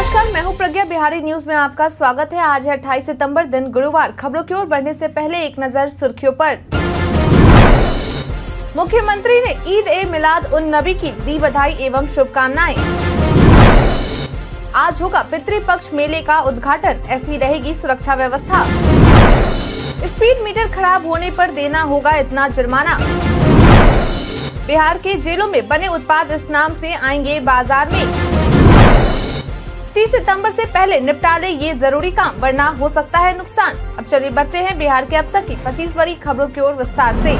नमस्कार मैं हूं प्रज्ञा बिहारी न्यूज में आपका स्वागत है आज है 28 सितंबर दिन गुरुवार खबरों की ओर बढ़ने से पहले एक नजर सुर्खियों पर मुख्यमंत्री ने ईद ए मिलाद उन नबी की दी बधाई एवं शुभकामनाएं आज होगा पितृपक्ष मेले का उद्घाटन ऐसी रहेगी सुरक्षा व्यवस्था स्पीड मीटर खराब होने पर देना होगा इतना जुर्माना बिहार के जेलों में बने उत्पाद इस नाम से आएंगे बाजार में तीस सितंबर से पहले निपटा ले ये जरूरी काम वरना हो सकता है नुकसान अब चलिए बढ़ते हैं बिहार के अब तक की पच्चीस बड़ी खबरों की ओर विस्तार से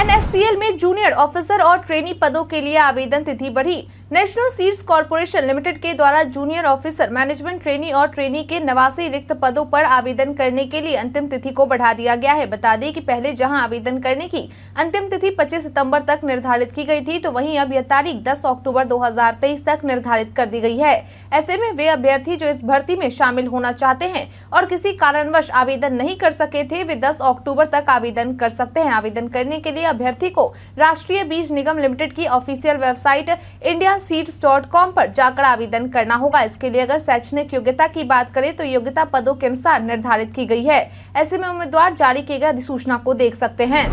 एन में जूनियर ऑफिसर और ट्रेनी पदों के लिए आवेदन तिथि बढ़ी नेशनल सीड्स कॉरपोरेशन लिमिटेड के द्वारा जूनियर ऑफिसर मैनेजमेंट ट्रेनी और ट्रेनी के नवासी रिक्त पदों पर आवेदन करने के लिए अंतिम तिथि को बढ़ा दिया गया है बता दें कि पहले जहां आवेदन करने की अंतिम तिथि 25 सितंबर तक निर्धारित की गई थी तो वहीं अब यह तारीख 10 अक्टूबर 2023 तक निर्धारित कर दी गई है ऐसे में वे अभ्यर्थी जो इस भर्ती में शामिल होना चाहते हैं और किसी कारणवश आवेदन नहीं कर सके थे वे दस अक्टूबर तक आवेदन कर सकते हैं आवेदन करने के लिए अभ्यर्थी को राष्ट्रीय बीज निगम लिमिटेड की ऑफिसियल वेबसाइट इंडिया महिला सीट्स डॉट कॉम पर जाकर आवेदन करना होगा इसके लिए अगर शैक्षणिक योग्यता की बात करें तो योग्यता पदों के अनुसार निर्धारित की गई है ऐसे में उम्मीदवार जारी किए गए अधिसूचना को देख सकते हैं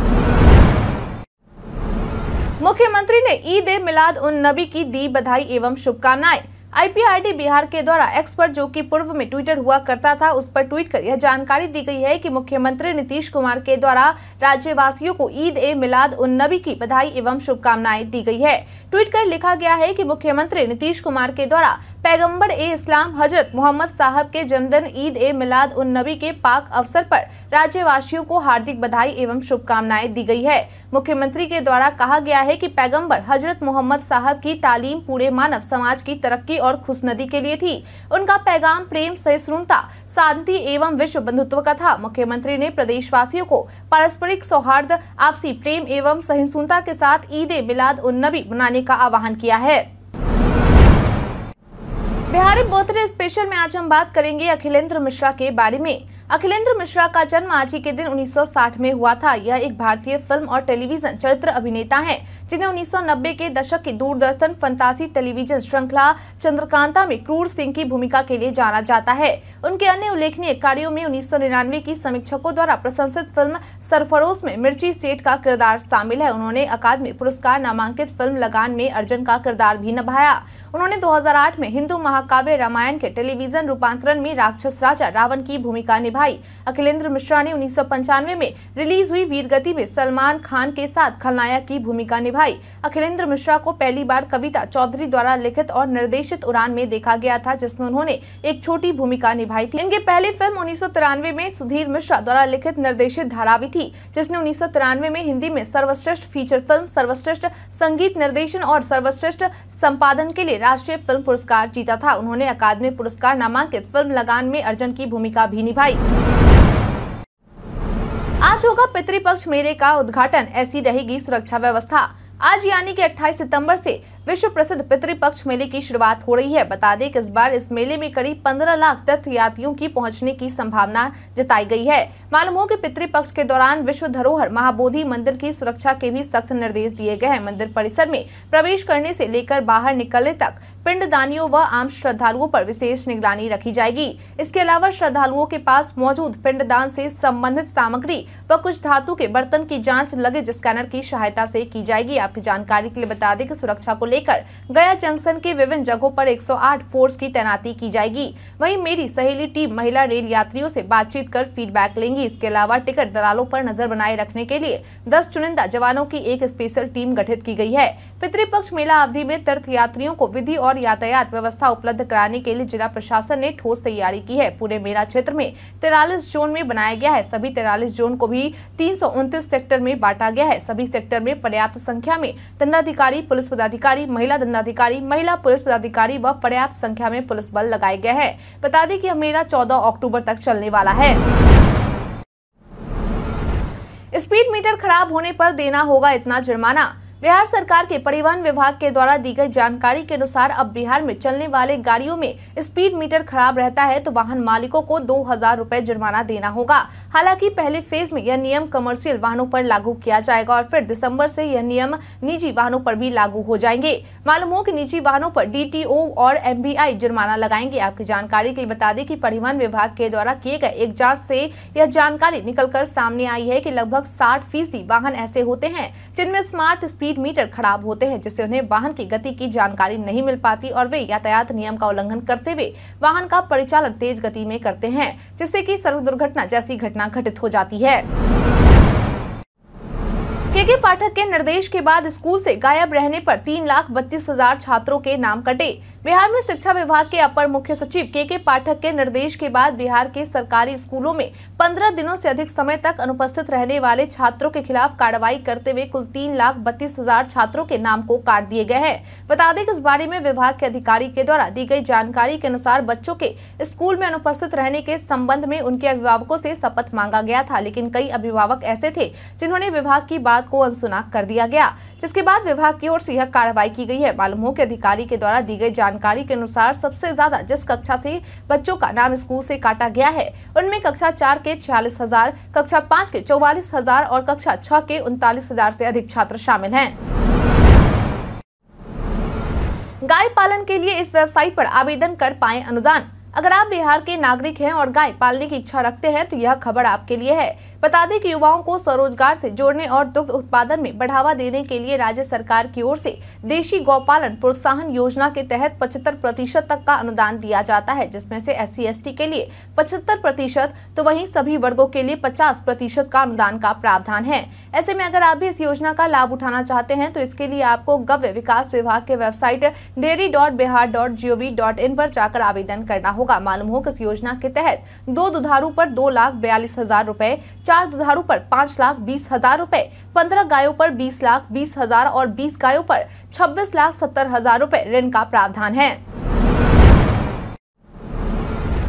मुख्यमंत्री ने ईद ए मिलाद उन नबी की दी बधाई एवं शुभकामनाएं आईपीआरडी बिहार के द्वारा एक्सपर्ट जो कि पूर्व में ट्विटर हुआ करता था उस पर ट्वीट कर यह जानकारी दी गई है कि मुख्यमंत्री नीतीश कुमार के द्वारा राज्यवासियों को ईद ए मिलाद उन नबी की बधाई एवं शुभकामनाएं दी गई है ट्वीट कर लिखा गया है कि मुख्यमंत्री नीतीश कुमार के द्वारा पैगंबर ए इस्लाम हजरत मोहम्मद साहब के जन्मदिन ईद ए मिलाद उन नबी के पाक अवसर पर राज्यवासियों को हार्दिक बधाई एवं शुभकामनाएं दी गई है मुख्यमंत्री के द्वारा कहा गया है कि पैगंबर हजरत मोहम्मद साहब की तालीम पूरे मानव समाज की तरक्की और खुशनदी के लिए थी उनका पैगाम प्रेम सहिष्णुता शांति एवं विश्व बंधुत्व का था मुख्यमंत्री ने प्रदेशवासियों को पारस्परिक सौहार्द आपसी प्रेम एवं सहिष्णुता के साथ ईद मिलाद उन नबी मनाने का आह्वान किया है बिहारी बोथरे स्पेशल में आज हम बात करेंगे अखिलेंद्र मिश्रा के बारे में अखिलेंद्र मिश्रा का जन्म आज ही के दिन 1960 में हुआ था यह एक भारतीय फिल्म और टेलीविजन चरित्र अभिनेता हैं जिन्हें 1990 के दशक की दूरदर्शन फंतासी टेलीविजन श्रृंखला चंद्रकांता में क्रूर सिंह की भूमिका के लिए जाना जाता है उनके अन्य उल्लेखनीय कार्यो में उन्नीस की समीक्षकों द्वारा प्रशंसित फिल्म सरफरोस में मिर्ची सेठ का किरदार शामिल है उन्होंने अकादमी पुरस्कार नामांकित फिल्म लगान में अर्जुन का किरदार भी निभाया उन्होंने 2008 में हिंदू महाकाव्य रामायण के टेलीविजन रूपांतरण में राक्षस राजा रावण की भूमिका निभाई अखिलेंद्र मिश्रा ने उन्नीस में रिलीज हुई वीरगति में सलमान खान के साथ खलनायक की भूमिका निभाई भाई अखिलेंद्र मिश्रा को पहली बार कविता चौधरी द्वारा लिखित और निर्देशित उड़ान में देखा गया था जिसमें उन्होंने एक छोटी भूमिका निभाई थी इनके पहली फिल्म उन्नीस में सुधीर मिश्रा द्वारा लिखित निर्देशित धारावी थी जिसने उन्नीस में हिंदी में सर्वश्रेष्ठ फीचर फिल्म सर्वश्रेष्ठ संगीत निर्देशन और सर्वश्रेष्ठ संपादन के लिए राष्ट्रीय फिल्म पुरस्कार जीता था उन्होंने अकादमी पुरस्कार नामांकित फिल्म लगान में अर्जन की भूमिका भी निभाई आज होगा पितृपक्ष मेले का उद्घाटन ऐसी रहेगी सुरक्षा व्यवस्था आज यानी कि 28 सितंबर से विश्व प्रसिद्ध पितृपक्ष मेले की शुरुआत हो रही है बता दें कि इस बार इस मेले में करीब 15 लाख तीर्थ यात्रियों की पहुंचने की संभावना जताई गई है मालूम हो कि पितृपक्ष के दौरान विश्व धरोहर महाबोधि मंदिर की सुरक्षा के भी सख्त निर्देश दिए गए हैं मंदिर परिसर में प्रवेश करने से लेकर बाहर निकलने तक पिंडदानियों व आम श्रद्धालुओं पर विशेष निगरानी रखी जाएगी इसके अलावा श्रद्धालुओं के पास मौजूद पिंडदान से संबंधित सामग्री व कुछ धातु के बर्तन की जांच लगेज स्कैनर की सहायता से की जाएगी आपकी जानकारी के लिए बता दें कि सुरक्षा को लेकर गया जंक्शन के विभिन्न जगहों पर 108 फोर्स की तैनाती की जाएगी वही मेरी सहेली टीम महिला रेल यात्रियों ऐसी बातचीत कर फीडबैक लेंगी इसके अलावा टिकट दलालों आरोप नजर बनाए रखने के लिए दस चुनिंदा जवानों की एक स्पेशल टीम गठित की गयी है पितृपक्ष मेला अवधि में तीर्थ यात्रियों को विधि और और यातायात व्यवस्था उपलब्ध कराने के लिए जिला प्रशासन ने ठोस तैयारी की है पूरे मेला क्षेत्र में तिरालीस जोन में बनाया गया है सभी तिरालीस जोन को भी तीन सेक्टर में बांटा गया है सभी सेक्टर में पर्याप्त संख्या में दंडाधिकारी पुलिस पदाधिकारी महिला दंडाधिकारी महिला पुलिस पदाधिकारी व पर्याप्त संख्या में पुलिस बल लगाए गए हैं बता दें कि यह मेला चौदह अक्टूबर तक चलने वाला है स्पीड मीटर खराब होने पर देना होगा इतना जुर्माना बिहार सरकार के परिवहन विभाग के द्वारा दी गई जानकारी के अनुसार अब बिहार में चलने वाले गाड़ियों में स्पीड मीटर खराब रहता है तो वाहन मालिकों को दो हजार रूपए जुर्माना देना होगा हालांकि पहले फेज में यह नियम कमर्शियल वाहनों पर लागू किया जाएगा और फिर दिसंबर से यह नियम निजी वाहनों पर भी लागू हो जाएंगे मालूम हो की निजी वाहनों आरोप डी और एम जुर्माना लगाएंगे आपकी जानकारी के लिए बता दें की परिवहन विभाग के द्वारा किए गए एक जाँच ऐसी यह जानकारी निकल सामने आई है की लगभग साठ फीसदी वाहन ऐसे होते हैं जिनमें स्मार्ट स्पीड स्पीड मीटर खराब होते हैं जिससे उन्हें वाहन की गति की जानकारी नहीं मिल पाती और वे यातायात नियम का उल्लंघन करते हुए वाहन का परिचालन तेज गति में करते हैं जिससे की सड़क दुर्घटना जैसी घटना घटित हो जाती है के के पाठक के निर्देश के बाद स्कूल से गायब रहने पर तीन लाख बत्तीस हजार छात्रों के नाम कटे बिहार में शिक्षा विभाग के अपर मुख्य सचिव के के पाठक के निर्देश के बाद बिहार के सरकारी स्कूलों में पंद्रह दिनों से अधिक समय तक अनुपस्थित रहने वाले छात्रों के खिलाफ कार्रवाई करते हुए कुल तीन लाख बत्तीस हजार छात्रों के नाम को काट दिए गए हैं बता दें कि इस बारे में विभाग के अधिकारी के द्वारा दी गई जानकारी के अनुसार बच्चों के स्कूल में अनुपस्थित रहने के संबंध में उनके अभिभावकों से शपथ मांगा गया था लेकिन कई अभिभावक ऐसे थे जिन्होंने विभाग की बात बात को अनसुना कर दिया गया जिसके बाद विभाग की ओर से यह कार्रवाई की गई है मालूम हो कि अधिकारी के द्वारा दी गई जानकारी के अनुसार सबसे ज्यादा जिस कक्षा से बच्चों का नाम स्कूल से काटा गया है उनमें कक्षा चार के छियालीस हजार कक्षा पाँच के चौवालीस हजार और कक्षा छह के उनतालीस हजार से अधिक छात्र शामिल है गाय पालन के लिए इस वेबसाइट पर आवेदन कर पाए अनुदान अगर आप बिहार के नागरिक हैं और गाय पालने की इच्छा रखते हैं तो यह खबर आपके लिए है बता दें कि युवाओं को स्वरोजगार से जोड़ने और दुग्ध उत्पादन में बढ़ावा देने के लिए राज्य सरकार की ओर से देशी गौपालन प्रोत्साहन योजना के तहत पचहत्तर प्रतिशत तक का अनुदान दिया जाता है जिसमें से एस सी के लिए पचहत्तर प्रतिशत तो वहीं सभी वर्गों के लिए पचास प्रतिशत का अनुदान का प्रावधान है ऐसे में अगर आप भी इस योजना का लाभ उठाना चाहते हैं तो इसके लिए आपको गव्य विकास विभाग के website dairy dot Bihar dot G O V dot in पर जाकर आवेदन करना होगा मालूम हो कि इस योजना के तहत दो दुधारू पर दो लाख बयालीस हजार रूपए चार दुधारू पर पाँच लाख बीस हजार रूपए पंद्रह गायों पर बीस लाख बीस हजार और बीस गायों पर छब्बीस लाख सत्तर हजार रूपए ऋण का प्रावधान है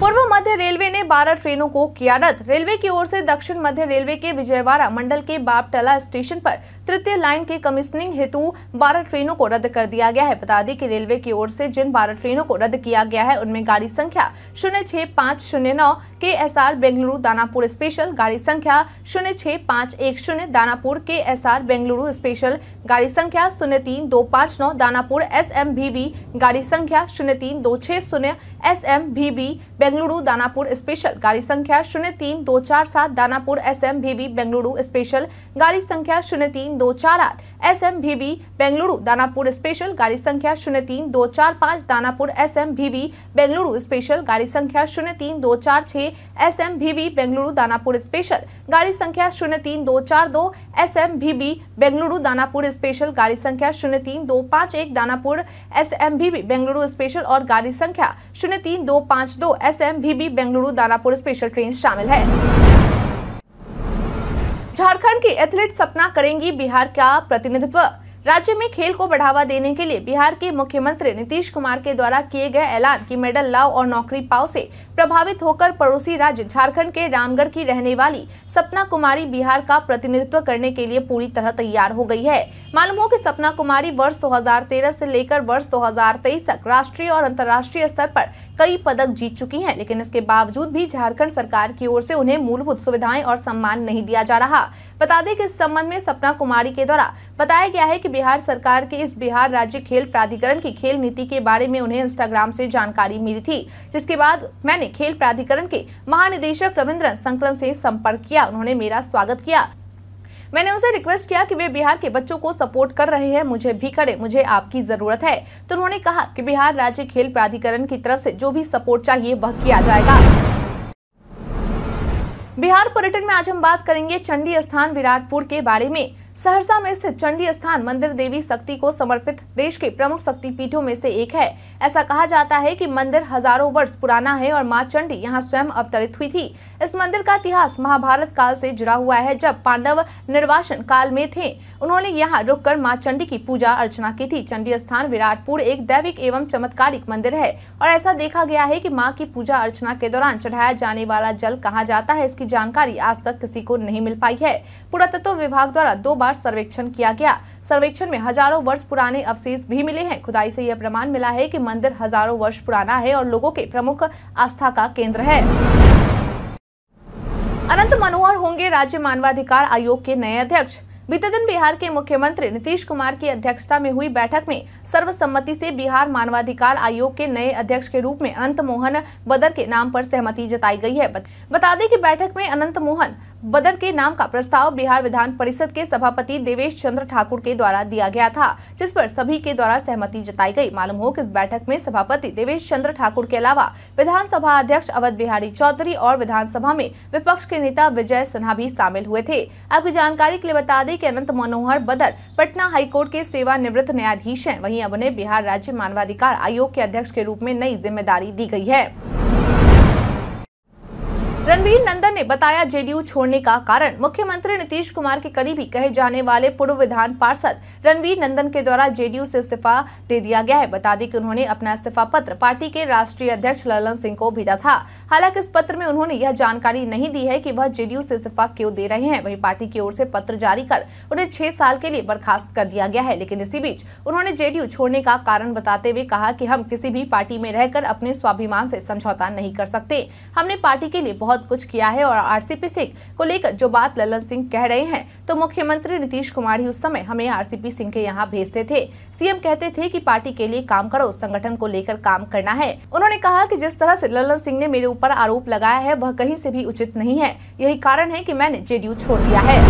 पूर्व मध्य रेलवे ने 12 ट्रेनों को किया रद्द रेलवे की ओर से दक्षिण मध्य रेलवे के विजयवाड़ा मंडल के बापटला स्टेशन पर तृतीय लाइन के कमिश्निंग हेतु बारह ट्रेनों को रद्द कर दिया गया है बता दें कि रेलवे की ओर से जिन बारह ट्रेनों को रद्द किया गया है उनमें गाड़ी संख्या शून्य छह पाँच शून्य नौ के S R Bengaluru Danapur special गाड़ी संख्या शून्य छह पाँच एक शून्य दानापुर के एस आर बेंगलुरु स्पेशल गाड़ी संख्या शून्य तीन दो पाँच नौ Danapur S M V B गाड़ी संख्या शून्य तीन दो छह शून्य S M V B Bengaluru Danapur special गाड़ी संख्या शून्य तीन दो चार सात Danapur S M V B Bengaluru special गाड़ी संख्या शून्य तीन तीन दो चार आठ S M V B Bengaluru Danapur special गाड़ी संख्या शून्य तीन दो चार पाँच Danapur S M V B Bengaluru special गाड़ी संख्या शून्य तीन दो चार छः S M V B Bengaluru Danapur special गाड़ी संख्या शून्य तीन दो चार दो S M V B Bengaluru Danapur special गाड़ी संख्या शून्य तीन दो पाँच एक Danapur S M V B Bengaluru special और गाड़ी संख्या शून्य तीन दो पाँच दो S M V B Bengaluru Danapur special train शामिल है झारखंड की एथलीट सपना करेंगी बिहार का प्रतिनिधित्व राज्य में खेल को बढ़ावा देने के लिए बिहार के मुख्यमंत्री नीतीश कुमार के द्वारा किए गए ऐलान की मेडल लाओ और नौकरी पाओ से प्रभावित होकर पड़ोसी राज्य झारखंड के रामगढ़ की रहने वाली सपना कुमारी बिहार का प्रतिनिधित्व करने के लिए पूरी तरह तैयार हो गई है मालूम हो कि सपना कुमारी वर्ष 2013 से लेकर वर्ष 2023 तक राष्ट्रीय और अंतर्राष्ट्रीय स्तर आरोप कई पदक जीत चुकी हैं लेकिन इसके बावजूद भी झारखंड सरकार की ओर से उन्हें मूलभूत सुविधाएं और सम्मान नहीं दिया जा रहा बता दें कि इस संबंध में सपना कुमारी के द्वारा बताया गया है कि बिहार सरकार के इस बिहार राज्य खेल प्राधिकरण की खेल नीति के बारे में उन्हें इंस्टाग्राम से जानकारी मिली थी जिसके बाद मैंने खेल प्राधिकरण के महानिदेशक रविन्द्र संकरण से संपर्क किया उन्होंने मेरा स्वागत किया मैंने उनसे रिक्वेस्ट किया कि वे बिहार के बच्चों को सपोर्ट कर रहे हैं मुझे भी करे मुझे आपकी जरूरत है तो उन्होंने कहा कि बिहार राज्य खेल प्राधिकरण की तरफ से जो भी सपोर्ट चाहिए वह किया जाएगा बिहार पर्यटन में आज हम बात करेंगे चंडी स्थान विराटपुर के बारे में सहरसा में स्थित चंडी स्थान मंदिर देवी शक्ति को समर्पित देश के प्रमुख शक्ति पीठों में से एक है ऐसा कहा जाता है कि मंदिर हजारों वर्ष पुराना है और मां चंडी यहां स्वयं अवतरित हुई थी इस मंदिर का इतिहास महाभारत काल से जुड़ा हुआ है जब पांडव निर्वासन काल में थे उन्होंने यहाँ रुक कर माँ चंडी की पूजा अर्चना की थी चंडी स्थान विराटपुर एक दैविक एवं चमत्कारिक मंदिर है और ऐसा देखा गया है की माँ की पूजा अर्चना के दौरान चढ़ाया जाने वाला जल कहा जाता है इसकी जानकारी आज तक किसी को नहीं मिल पाई है पुरातत्व विभाग द्वारा दो बार सर्वेक्षण किया गया सर्वेक्षण में हजारों वर्ष पुराने अवशेष भी मिले हैं खुदाई से यह प्रमाण मिला है कि मंदिर हजारों वर्ष पुराना है और लोगों के प्रमुख आस्था का केंद्र है अनंत मनोहर होंगे राज्य मानवाधिकार आयोग के नए अध्यक्ष बीते दिन बिहार के मुख्यमंत्री नीतीश कुमार की अध्यक्षता में हुई बैठक में सर्वसम्मति से बिहार मानवाधिकार आयोग के नए अध्यक्ष के रूप में अनंत मोहन बदर के नाम पर सहमति जताई गई है बता दें कि बैठक में अनंत मोहन बदर के नाम का प्रस्ताव बिहार विधान परिषद के सभापति देवेश चंद्र ठाकुर के द्वारा दिया गया था जिस पर सभी के द्वारा सहमति जताई गई मालूम हो कि इस बैठक में सभापति देवेश चंद्र ठाकुर के अलावा विधानसभा अध्यक्ष अवध बिहारी चौधरी और विधानसभा में विपक्ष के नेता विजय सिन्हा भी शामिल हुए थे आपकी जानकारी के लिए बता दें की अनंत मनोहर बदर पटना हाईकोर्ट के सेवानिवृत्त न्यायाधीश है वही अब उन्हें बिहार राज्य मानवाधिकार आयोग के अध्यक्ष के रूप में नई जिम्मेदारी दी गयी है रणवीर नंदन ने बताया जेडीयू छोड़ने का कारण मुख्यमंत्री नीतीश कुमार के करीबी कहे जाने वाले पूर्व विधान पार्षद रणवीर नंदन के द्वारा जेडीयू से इस्तीफा दे दिया गया है बता दें कि उन्होंने अपना इस्तीफा पत्र पार्टी के राष्ट्रीय अध्यक्ष ललन सिंह को भेजा था हालांकि इस पत्र में उन्होंने यह जानकारी नहीं दी है की वह जेडीयू से इस्तीफा क्यों दे रहे हैं वही पार्टी की ओर से पत्र जारी कर उन्हें छह साल के लिए बर्खास्त कर दिया गया है लेकिन इसी बीच उन्होंने जेडीयू छोड़ने का कारण बताते हुए कहा की हम किसी भी पार्टी में रहकर अपने स्वाभिमान ऐसी समझौता नहीं कर सकते हमने पार्टी के लिए बहुत बहुत कुछ किया है और आरसीपी सिंह को लेकर जो बात ललन सिंह कह रहे हैं तो मुख्यमंत्री नीतीश कुमार ही उस समय हमें आरसीपी सिंह के यहाँ भेजते थे सीएम कहते थे कि पार्टी के लिए काम करो संगठन को लेकर काम करना है उन्होंने कहा कि जिस तरह से ललन सिंह ने मेरे ऊपर आरोप लगाया है वह कहीं से भी उचित नहीं है यही कारण है की मैंने जेडीयू छोड़ दिया है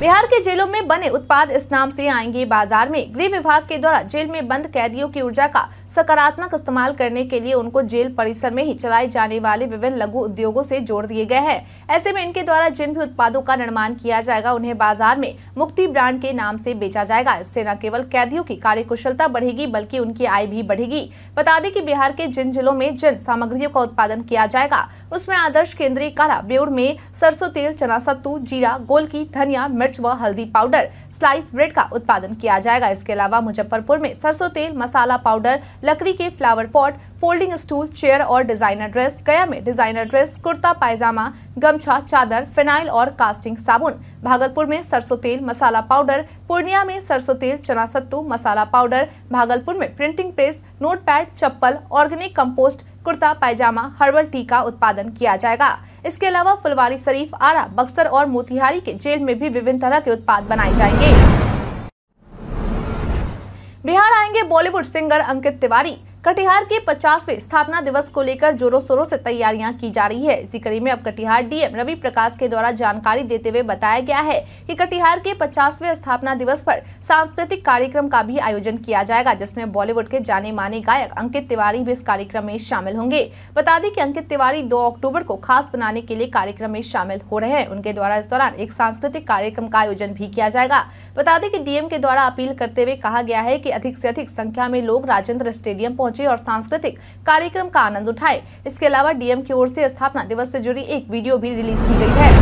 बिहार के जेलों में बने उत्पाद इस नाम से आएंगे बाजार में गृह विभाग के द्वारा जेल में बंद कैदियों की ऊर्जा का सकारात्मक इस्तेमाल करने के लिए उनको जेल परिसर में ही चलाए जाने वाले विभिन्न लघु उद्योगों से जोड़ दिए गए हैं ऐसे में इनके द्वारा जिन भी उत्पादों का निर्माण किया जाएगा उन्हें बाजार में मुक्ति ब्रांड के नाम से बेचा जाएगा इससे न केवल कैदियों की कार्य बढ़ेगी बल्कि उनकी आय भी बढ़ेगी बता दें की बिहार के जिन जिलों में जिन सामग्रियों का उत्पादन किया जाएगा उसमें आदर्श केंद्रीय कारा ब्योड़ में सरसों तेल चना सत्तू जीरा गोलकी धनिया मिर्च मिर्च व हल्दी पाउडर स्लाइस ब्रेड का उत्पादन किया जाएगा इसके अलावा मुजफ्फरपुर में सरसों तेल मसाला पाउडर लकड़ी के flower pot folding stool chair और डिजाइनर ड्रेस गया में डिजाइनर ड्रेस कुर्ता पायजामा गमछा चादर फिनाइल और कास्टिंग साबुन भागलपुर में सरसों तेल मसाला पाउडर पूर्णिया में सरसों तेल चना सत्तू मसाला पाउडर भागलपुर में printing press note chappal organic compost kurta pyjama herbal tea का उत्पादन किया जाएगा इसके अलावा फुलवारी शरीफ आरा बक्सर और मोतिहारी के जेल में भी विभिन्न तरह के उत्पाद बनाए जाएंगे बिहार आएंगे बॉलीवुड सिंगर अंकित तिवारी कटिहार के 50वें स्थापना दिवस को लेकर जोरों शोरों से तैयारियां की जा रही है इसी कड़ी में अब कटिहार डीएम रवि प्रकाश के द्वारा जानकारी देते हुए बताया गया है कि कटिहार के 50वें स्थापना दिवस पर सांस्कृतिक कार्यक्रम का भी आयोजन किया जाएगा जिसमें बॉलीवुड के जाने माने गायक अंकित तिवारी भी इस कार्यक्रम में शामिल होंगे बता दें की अंकित तिवारी दो अक्टूबर को खास बनाने के लिए कार्यक्रम में शामिल हो रहे हैं उनके द्वारा इस दौरान एक सांस्कृतिक कार्यक्रम का आयोजन भी किया जाएगा बता दें की डीएम के द्वारा अपील करते हुए कहा गया है की अधिक से अधिक संख्या में लोग राजेंद्र स्टेडियम पहुंच पहुंचे और सांस्कृतिक कार्यक्रम का आनंद उठाए इसके अलावा डीएम की ओर से स्थापना दिवस से जुड़ी एक वीडियो भी रिलीज की गई है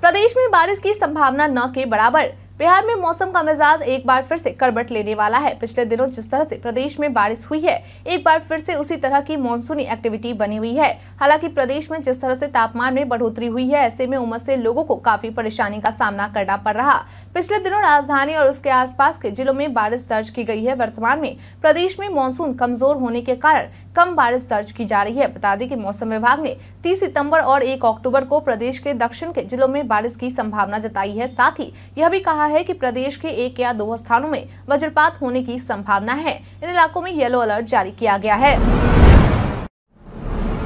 प्रदेश में बारिश की संभावना न के बराबर बिहार में मौसम का मिजाज एक बार फिर से करबट लेने वाला है पिछले दिनों जिस तरह से प्रदेश में बारिश हुई है एक बार फिर से उसी तरह की मानसूनी एक्टिविटी बनी हुई है हालांकि प्रदेश में जिस तरह से तापमान में बढ़ोतरी हुई है ऐसे में उमस से लोगों को काफी परेशानी का सामना करना पड़ रहा पिछले दिनों राजधानी और उसके आस के जिलों में बारिश दर्ज की गई है वर्तमान में प्रदेश में मानसून कमजोर होने के कारण कम बारिश दर्ज की जा रही है बता दें कि मौसम विभाग ने 30 सितंबर और 1 अक्टूबर को प्रदेश के दक्षिण के जिलों में बारिश की संभावना जताई है साथ ही यह भी कहा है कि प्रदेश के एक या दो स्थानों में वज्रपात होने की संभावना है इन इलाकों में येलो अलर्ट जारी किया गया है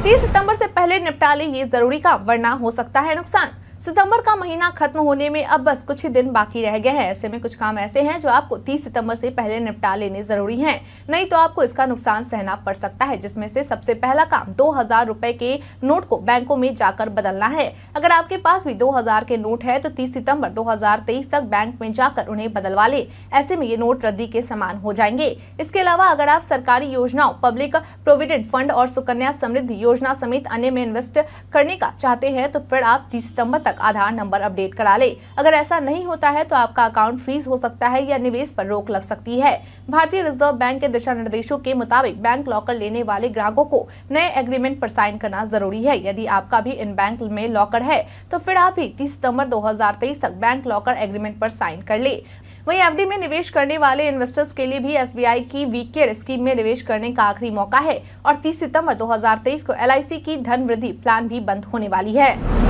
30 सितंबर से पहले निपटा ले ये जरूरी काम वरना हो सकता है नुकसान सितंबर का महीना खत्म होने में अब बस कुछ ही दिन बाकी रह गए हैं ऐसे में कुछ काम ऐसे हैं जो आपको 30 सितंबर से पहले निपटा लेने जरूरी हैं नहीं तो आपको इसका नुकसान सहना पड़ सकता है जिसमें से सबसे पहला काम दो हजार रूपए के नोट को बैंकों में जाकर बदलना है अगर आपके पास भी दो हजार के नोट है तो तीस सितम्बर दो तक बैंक में जाकर उन्हें बदलवा ले ऐसे में ये नोट रद्दी के समान हो जाएंगे इसके अलावा अगर आप सरकारी योजनाओं पब्लिक प्रोविडेंट फंड और सुकन्या समृद्धि योजना समेत अन्य में इन्वेस्ट करने का चाहते हैं तो फिर आप तीस सितम्बर तक आधार नंबर अपडेट करा ले अगर ऐसा नहीं होता है तो आपका अकाउंट फ्रीज हो सकता है या निवेश पर रोक लग सकती है भारतीय रिजर्व बैंक के दिशा निर्देशों के मुताबिक बैंक लॉकर लेने वाले ग्राहकों को नए एग्रीमेंट पर साइन करना जरूरी है यदि आपका भी इन बैंक में लॉकर है तो फिर आप भी तीस सितम्बर दो तक बैंक लॉकर एग्रीमेंट आरोप साइन कर ले वहीं एफडी में निवेश करने वाले इन्वेस्टर्स के लिए भी एसबीआई की वीक केयर स्कीम में निवेश करने का आखिरी मौका है और 30 सितंबर 2023 को एलआईसी की धन वृद्धि प्लान भी बंद होने वाली है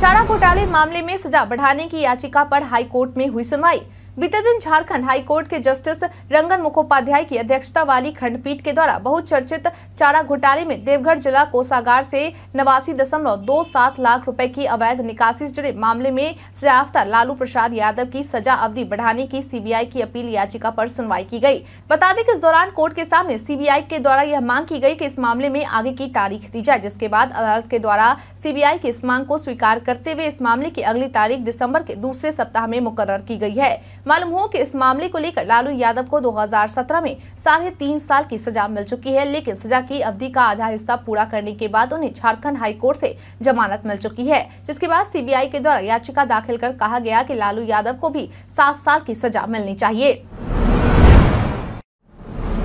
चारा घोटाले मामले में सजा बढ़ाने की याचिका पर हाईकोर्ट में हुई सुनवाई बीते दिन झारखंड कोर्ट के जस्टिस रंगन मुखोपाध्याय की अध्यक्षता वाली खंडपीठ के द्वारा बहुचर्चित चारा घोटाले में देवघर जिला कोषागार से नवासी दशमलव दो सात लाख रुपए की अवैध निकासी से जुड़े मामले में सजायाफ्ता लालू प्रसाद यादव की सजा अवधि बढ़ाने की सीबीआई की अपील याचिका पर सुनवाई की गयी बता दें की इस दौरान कोर्ट के सामने सी के द्वारा यह मांग की गयी की इस मामले में आगे की तारीख दी जाए जिसके बाद अदालत के द्वारा सी की इस मांग को स्वीकार करते हुए इस मामले की अगली तारीख दिसम्बर के दूसरे सप्ताह में मुकर्र की गयी है मालूम हो कि इस मामले को लेकर लालू यादव को 2017 में साढ़े तीन साल की सजा मिल चुकी है लेकिन सजा की अवधि का आधा हिस्सा पूरा करने के बाद उन्हें झारखंड हाईकोर्ट से जमानत मिल चुकी है जिसके बाद सीबीआई के द्वारा याचिका दाखिल कर कहा गया की लालू यादव को भी सात साल की सजा मिलनी चाहिए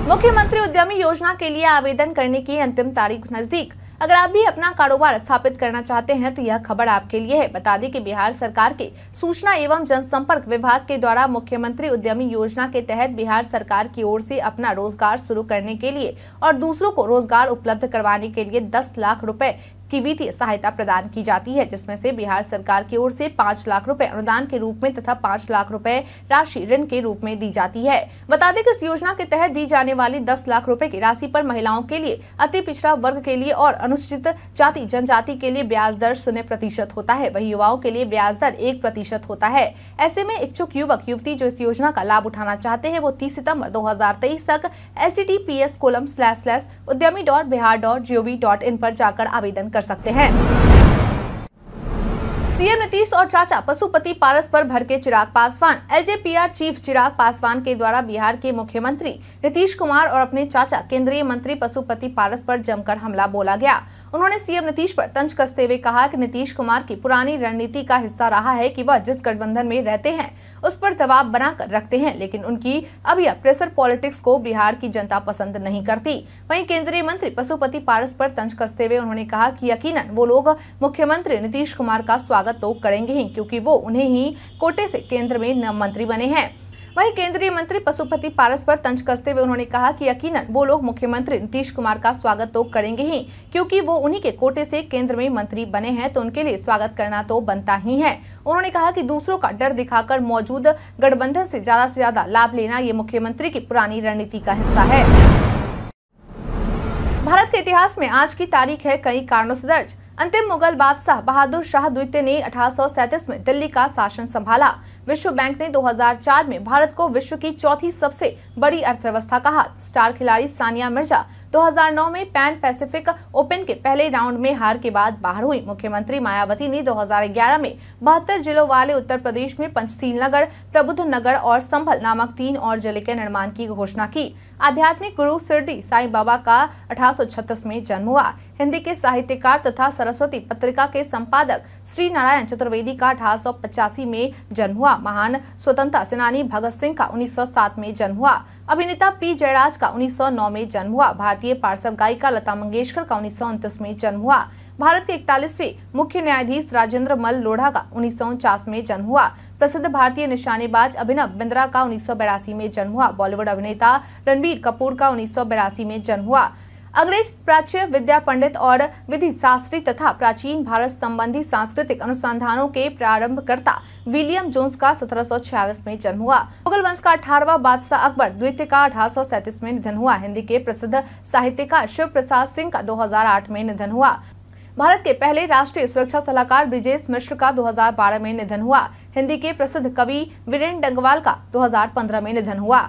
मुख्यमंत्री उद्यमी योजना के लिए आवेदन करने की अंतिम तारीख नजदीक अगर आप भी अपना कारोबार स्थापित करना चाहते हैं तो यह खबर आपके लिए है बता दें कि बिहार सरकार के सूचना एवं जनसंपर्क विभाग के द्वारा मुख्यमंत्री उद्यमी योजना के तहत बिहार सरकार की ओर से अपना रोजगार शुरू करने के लिए और दूसरों को रोजगार उपलब्ध करवाने के लिए दस लाख रूपए की वित्तीय सहायता प्रदान की जाती है जिसमें से बिहार सरकार की ओर से पाँच लाख रुपए अनुदान के रूप में तथा पाँच लाख रुपए राशि ऋण के रूप में दी जाती है बता दें कि इस योजना के तहत दी जाने वाली दस लाख रुपए की राशि पर महिलाओं के लिए अति पिछड़ा वर्ग के लिए और अनुसूचित जाति जनजाति के लिए ब्याज दर शून्य प्रतिशत होता है वही युवाओं के लिए ब्याज दर एक प्रतिशत होता है ऐसे में इच्छुक युवक युवती जो इस योजना का लाभ उठाना चाहते हैं वो तीस सितम्बर दो तक H D T P S colon slash slash उद्यमी dot Bihar dot G O V dot in पर जाकर आवेदन कर सकते हैं सीएम नीतीश और चाचा पशुपति पारस पर भड़के चिराग पासवान एलजेपीआर चीफ चिराग पासवान के द्वारा बिहार के मुख्यमंत्री नीतीश कुमार और अपने चाचा केंद्रीय मंत्री पशुपति पारस पर जमकर हमला बोला गया उन्होंने सीएम नीतीश पर तंज कसते हुए कहा कि नीतीश कुमार की पुरानी रणनीति का हिस्सा रहा है कि वह जिस गठबंधन में रहते हैं उस पर दबाव बनाकर रखते हैं लेकिन उनकी अब यह प्रेशर पॉलिटिक्स को बिहार की जनता पसंद नहीं करती वहीं केंद्रीय मंत्री पशुपति पारस पर तंज कसते हुए उन्होंने कहा कि यकीन वो लोग मुख्यमंत्री नीतीश कुमार का स्वागत तो करेंगे ही क्योंकि वो उन्हें ही कोटे से केंद्र में मंत्री बने हैं वहीं केंद्रीय मंत्री पशुपति पारस पर तंज कसते हुए उन्होंने कहा कि यकीनन वो लोग मुख्यमंत्री नीतीश कुमार का स्वागत तो करेंगे ही क्योंकि वो उन्हीं के कोटे से केंद्र में मंत्री बने हैं तो उनके लिए स्वागत करना तो बनता ही है उन्होंने कहा कि दूसरों का डर दिखाकर मौजूद गठबंधन से ज्यादा से ज्यादा लाभ लेना ये मुख्यमंत्री की पुरानी रणनीति का हिस्सा है भारत के इतिहास में आज की तारीख है कई कारणों से दर्ज अंतिम मुगल बादशाह बहादुर शाह द्वितीय ने अठारह में दिल्ली का शासन संभाला विश्व बैंक ने 2004 में भारत को विश्व की चौथी सबसे बड़ी अर्थव्यवस्था कहा स्टार खिलाड़ी सानिया मिर्जा 2009 में पैन पैसिफिक ओपन के पहले राउंड में हार के बाद बाहर हुई मुख्यमंत्री मायावती ने 2011 में बहत्तर जिलों वाले उत्तर प्रदेश में पंचशील नगर प्रबुद्ध नगर और संभल नामक तीन और जिले के निर्माण की घोषणा की आध्यात्मिक गुरु सिरडी साईं बाबा का अठारह में जन्म हुआ हिंदी के साहित्यकार तथा सरस्वती पत्रिका के संपादक श्री नारायण चतुर्वेदी का अठारह में जन्म हुआ महान स्वतंत्रता सेनानी भगत सिंह का 1907 में जन्म हुआ अभिनेता पी जयराज का 1909 में जन्म हुआ भारतीय पार्श्व गायिका लता मंगेशकर का उन्नीस में जन्म हुआ भारत के इकतालीसवें मुख्य न्यायाधीश राजेंद्र मल लोढ़ा का उन्नीस में जन्म हुआ प्रसिद्ध भारतीय निशानेबाज अभिनव बिंद्रा का उन्नीस में जन्म हुआ बॉलीवुड अभिनेता रणबीर कपूर का उन्नीस में जन्म हुआ अंग्रेज प्राच्य विद्या पंडित और विधि शास्त्री तथा प्राचीन भारत संबंधी सांस्कृतिक अनुसंधानों के प्रारंभकर्ता विलियम जोन्स का सत्रह में जन्म हुआ मुगल वंश का अठारवा बादशाह अकबर द्वितीय का अठारह में निधन हुआ हिंदी के प्रसिद्ध साहित्यकार शिव प्रसाद सिंह का दो में निधन हुआ भारत के पहले राष्ट्रीय सुरक्षा सलाहकार ब्रिजेश मिश्र का 2012 में निधन हुआ हिंदी के प्रसिद्ध कवि वीरेन डंगवाल का 2015 में निधन हुआ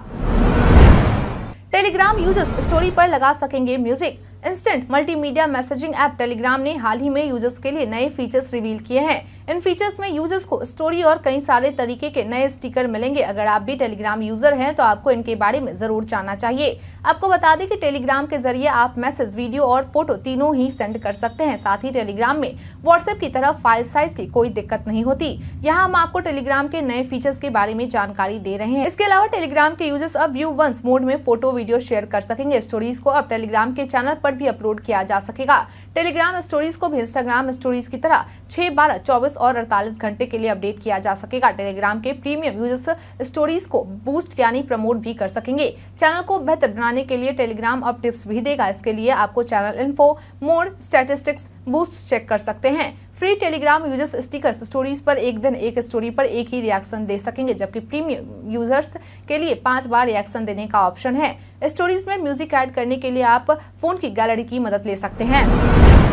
टेलीग्राम यूजर्स स्टोरी पर लगा सकेंगे music instant multimedia messaging app Telegram ने हाल ही में यूजर्स के लिए नए फीचर्स रिवील किए हैं इन फीचर्स में यूजर्स को स्टोरी और कई सारे तरीके के नए स्टिकर मिलेंगे अगर आप भी टेलीग्राम यूजर हैं तो आपको इनके बारे में जरूर जानना चाहिए आपको बता दें कि टेलीग्राम के जरिए आप मैसेज वीडियो और फोटो तीनों ही सेंड कर सकते हैं साथ ही टेलीग्राम में व्हाट्सएप की तरह फाइल साइज की कोई दिक्कत नहीं होती यहाँ हम आपको टेलीग्राम के नए फीचर्स के बारे में जानकारी दे रहे हैं इसके अलावा टेलीग्राम के यूजर्स अब व्यू वंस मोड में फोटो वीडियो शेयर कर सकेंगे स्टोरीज को अब टेलीग्राम के चैनल पर भी अपलोड किया जा सकेगा टेलीग्राम स्टोरीज को भी इंस्टाग्राम स्टोरीज की तरह छह बारह चौबीस और अड़तालीस घंटे के लिए अपडेट किया जा सकेगा टेलीग्राम के प्रीमियम यूजर्स स्टोरीज को बूस्ट यानी प्रमोट भी कर सकेंगे चैनल को बेहतर बनाने के लिए टेलीग्राम अब टिप्स भी देगा इसके लिए आपको channel info more statistics boost check कर सकते हैं free Telegram users stickers stories पर एक दिन एक स्टोरी पर एक ही रिएक्शन दे सकेंगे जबकि प्रीमियम यूजर्स के लिए पांच बार रिएक्शन देने का ऑप्शन है स्टोरीज में म्यूजिक ऐड करने के लिए आप फोन की गैलरी की मदद ले सकते हैं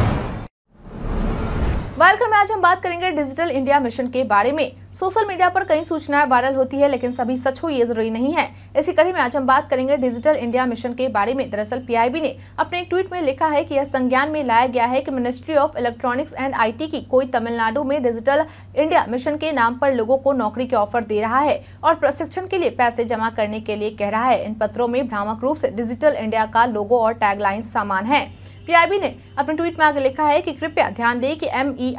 कार्यक्रम में आज हम बात करेंगे डिजिटल इंडिया मिशन के बारे में सोशल मीडिया पर कई सूचनाएं वायरल होती है लेकिन सभी सच हो ये जरूरी नहीं है इसी कड़ी में आज हम बात करेंगे डिजिटल इंडिया मिशन के बारे में दरअसल पीआईबी ने अपने एक ट्वीट में लिखा है कि यह संज्ञान में लाया गया है कि ministry of electronics and I की कोई तमिलनाडु में डिजिटल इंडिया मिशन के नाम पर लोगों को नौकरी के ऑफर दे रहा है और प्रशिक्षण के लिए पैसे जमा करने के लिए कह रहा है इन पत्रों में भ्रामक रूप से डिजिटल इंडिया का लोगो और टैगलाइन सामान है पीआईबी ने अपने ट्वीट में आगे लिखा है कि कृपया ध्यान दें कि एम e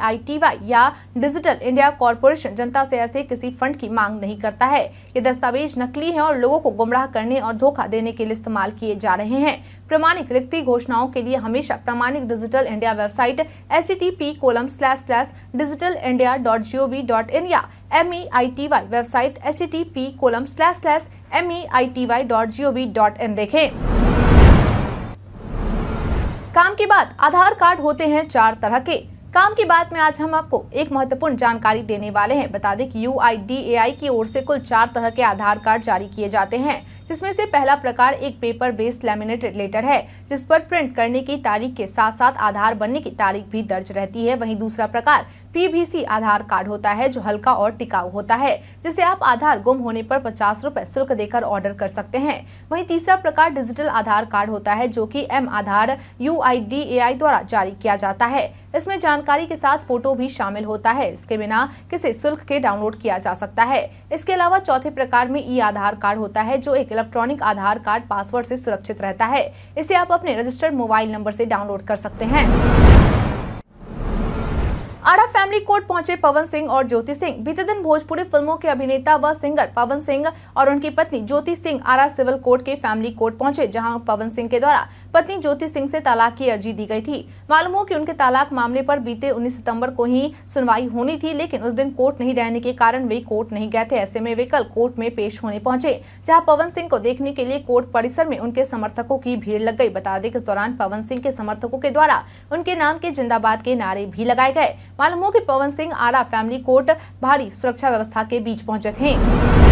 या डिजिटल इंडिया कॉरपोरेशन जनता से ऐसे किसी फंड की मांग नहीं करता है ये दस्तावेज नकली है और लोगों को गुमराह करने और धोखा देने के लिए इस्तेमाल किए जा रहे हैं प्रमाणिक रिक्ति घोषणाओं के लिए हमेशा प्रमाणिक digital India website S T T P colon slash slash digital India dot G O V dot in या M E I T Y website S T T P colon slash slash M E I T Y dot G O V dot in देखें काम की बात आधार card होते हैं चार तरह के काम की बात में आज हम आपको एक महत्वपूर्ण जानकारी देने वाले हैं बता दें कि यू की ओर से कुल चार तरह के आधार कार्ड जारी किए जाते हैं जिसमें से पहला प्रकार एक पेपर बेस्ड लेमिनेटेड लेटर है जिस पर प्रिंट करने की तारीख के साथ साथ आधार बनने की तारीख भी दर्ज रहती है वहीं दूसरा प्रकार पीबीसी आधार कार्ड होता है जो हल्का और टिकाऊ होता है जिसे आप आधार गुम होने पर पचास रूपए शुल्क देकर ऑर्डर कर सकते हैं वहीं तीसरा प्रकार डिजिटल आधार कार्ड होता है जो कि एम आधार यू द्वारा जारी किया जाता है इसमें जानकारी के साथ फोटो भी शामिल होता है इसके बिना किसी शुल्क के डाउनलोड किया जा सकता है इसके अलावा चौथे प्रकार में ई आधार कार्ड होता है जो एक इलेक्ट्रॉनिक आधार कार्ड पासवर्ड से सुरक्षित रहता है इसे आप अपने रजिस्टर्ड मोबाइल नंबर से डाउनलोड कर सकते हैं आड़ा फैमिली कोर्ट पहुंचे पवन सिंह और ज्योति सिंह बीते दिन भोजपुरी फिल्मों के अभिनेता व सिंगर पवन सिंह और उनकी पत्नी ज्योति सिंह आड़ा सिविल कोर्ट के फैमिली कोर्ट पहुंचे जहां पवन सिंह के द्वारा पत्नी ज्योति सिंह से तलाक की अर्जी दी गई थी मालूम हो कि उनके तलाक मामले पर बीते 19 सितंबर को ही सुनवाई होनी थी लेकिन उस दिन कोर्ट नहीं रहने के कारण वे कोर्ट नहीं गए थे ऐसे में वे कल कोर्ट में पेश होने पहुंचे जहाँ पवन सिंह को देखने के लिए कोर्ट परिसर में उनके समर्थकों की भीड़ लग गई बता दें कि इस दौरान पवन सिंह के समर्थकों के द्वारा उनके नाम के जिंदाबाद के नारे भी लगाए गए मालूम हो कि पवन सिंह आरा फैमिली कोर्ट भारी सुरक्षा व्यवस्था के बीच पहुंचे थे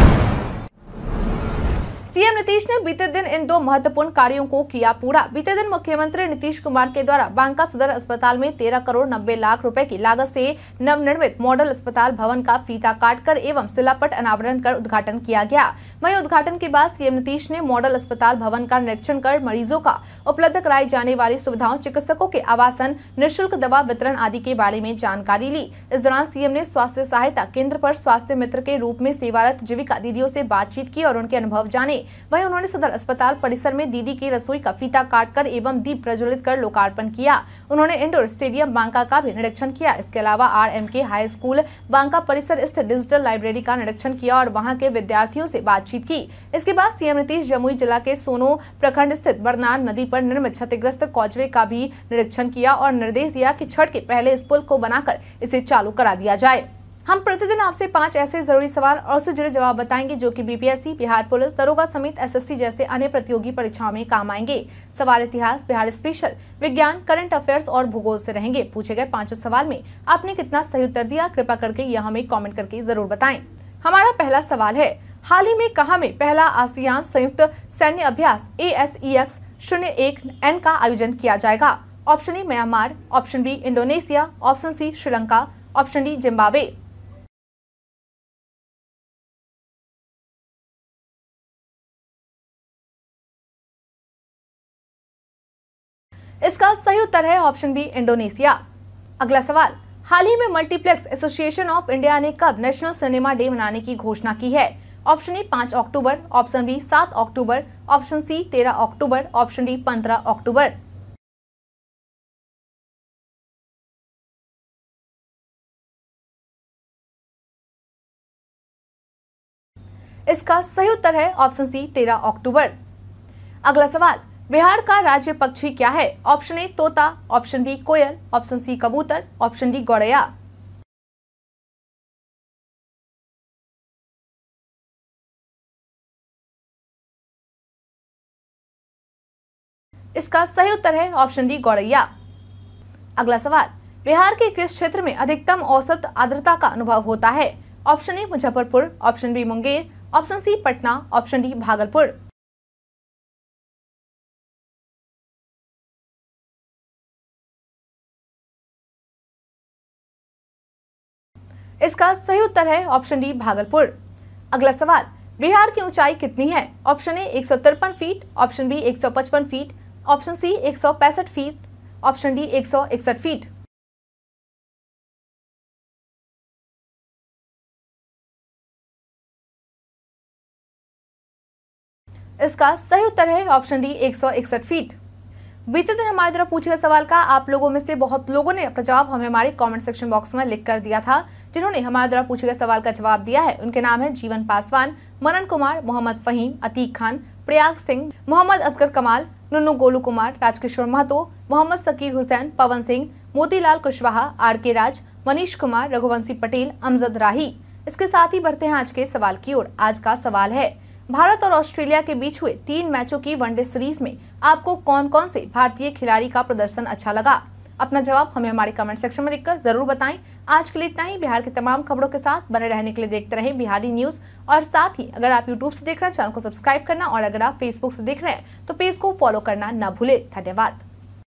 सीएम नीतीश ने बीते दिन इन दो महत्वपूर्ण कार्यों को किया पूरा बीते दिन मुख्यमंत्री नीतीश कुमार के द्वारा बांका सदर अस्पताल में तेरह करोड़ नब्बे लाख रुपए की लागत से नवनिर्मित मॉडल अस्पताल भवन का फीता काटकर एवं शिलापट अनावरण कर उद्घाटन किया गया वही उद्घाटन के बाद सीएम नीतीश ने मॉडल अस्पताल भवन का निरीक्षण कर मरीजों का उपलब्ध कराई जाने वाली सुविधाओं चिकित्सकों के आवासन निःशुल्क दवा वितरण आदि के बारे में जानकारी ली इस दौरान सीएम ने स्वास्थ्य सहायता केंद्र आरोप स्वास्थ्य मित्र के रूप में सेवारत जीविका दीदियों ऐसी बातचीत की और उनके अनुभव जाने वहीं उन्होंने सदर अस्पताल परिसर में दीदी की रसोई का फीता काटकर एवं दीप प्रज्वलित कर लोकार्पण किया उन्होंने इंडोर स्टेडियम बांका का भी निरीक्षण किया इसके अलावा आर हाई स्कूल बांका परिसर स्थित डिजिटल लाइब्रेरी का निरीक्षण किया और वहाँ के विद्यार्थियों से बातचीत की इसके बाद सीएम नीतीश जमुई जिला के सोनो प्रखंड स्थित बरनार नदी पर निर्मित क्षतिग्रस्त कॉजवे का भी निरीक्षण किया और निर्देश दिया कि छठ के पहले इस पुल को बनाकर इसे चालू करा दिया जाए हम प्रतिदिन आपसे पांच ऐसे जरूरी सवाल और उससे जुड़े जवाब बताएंगे जो कि बीपीएससी बिहार पुलिस दरोगा समेत एसएससी जैसे अन्य प्रतियोगी परीक्षाओं में काम आएंगे सवाल इतिहास बिहार स्पेशल विज्ञान करंट अफेयर्स और भूगोल से रहेंगे पूछे गए पांचों सवाल में आपने कितना सही उत्तर दिया कृपा करके यह हमें कॉमेंट करके जरूर बताए हमारा पहला सवाल है हाल ही में कहा में पहला आसियान संयुक्त सैन्य अभ्यास ए एस ई एक्स शून्य एक एन का आयोजन किया जाएगा option A Myanmar option B Indonesia option C Sri Lanka option D Zimbabwe इसका सही उत्तर है ऑप्शन बी इंडोनेशिया अगला सवाल हाल ही में मल्टीप्लेक्स एसोसिएशन ऑफ इंडिया ने कब नेशनल सिनेमा डे मनाने की घोषणा की है ऑप्शन ए पांच अक्टूबर ऑप्शन बी सात अक्टूबर ऑप्शन सी तेरह अक्टूबर ऑप्शन डी पंद्रह अक्टूबर इसका सही उत्तर है ऑप्शन सी तेरह अक्टूबर अगला सवाल बिहार का राज्य पक्षी क्या है ऑप्शन ए तोता ऑप्शन बी कोयल ऑप्शन सी कबूतर ऑप्शन डी गौड़ैया इसका सही उत्तर है ऑप्शन डी गौड़ैया अगला सवाल बिहार के किस क्षेत्र में अधिकतम औसत आर्द्रता का अनुभव होता है option A Muzaffarpur option B Munger option C Patna option D Bhagalpur इसका सही उत्तर है ऑप्शन डी भागलपुर अगला सवाल बिहार की ऊंचाई कितनी है ऑप्शन ए एक फीट ऑप्शन बी एक फीट ऑप्शन सी एक फीट ऑप्शन डी एक फीट इसका सही उत्तर है ऑप्शन डी एक फीट बीते दिन हमारे द्वारा पूछे गए सवाल का आप लोगों में से बहुत लोगों ने अपना जवाब हमें हमारे कमेंट सेक्शन बॉक्स में लिख कर दिया था जिन्होंने हमारे द्वारा पूछे गए सवाल का जवाब दिया है उनके नाम है जीवन पासवान मनन कुमार मोहम्मद फहीम अतीक खान प्रयाग सिंह मोहम्मद असगर कमाल नुनू गोलू कुमार राजकिशोर महतो मोहम्मद सकीर हुसैन पवन सिंह मोतीलाल कुशवाहा आर के राज मनीष कुमार रघुवंशी पटेल अमजद राही इसके साथ ही बढ़ते हैं आज के सवाल की ओर आज का सवाल है भारत और ऑस्ट्रेलिया के बीच हुए तीन मैचों की वनडे सीरीज में आपको कौन कौन से भारतीय खिलाड़ी का प्रदर्शन अच्छा लगा अपना जवाब हमें हमारे कमेंट सेक्शन में लिखकर जरूर बताएं आज के लिए इतना ही बिहार की तमाम खबरों के साथ बने रहने के लिए देखते रहे बिहारी न्यूज और साथ ही अगर आप यूट्यूब से देख रहे हैं चैनल को सब्सक्राइब करना और अगर आप फेसबुक से देख रहे हैं तो पेज को फॉलो करना न भूले धन्यवाद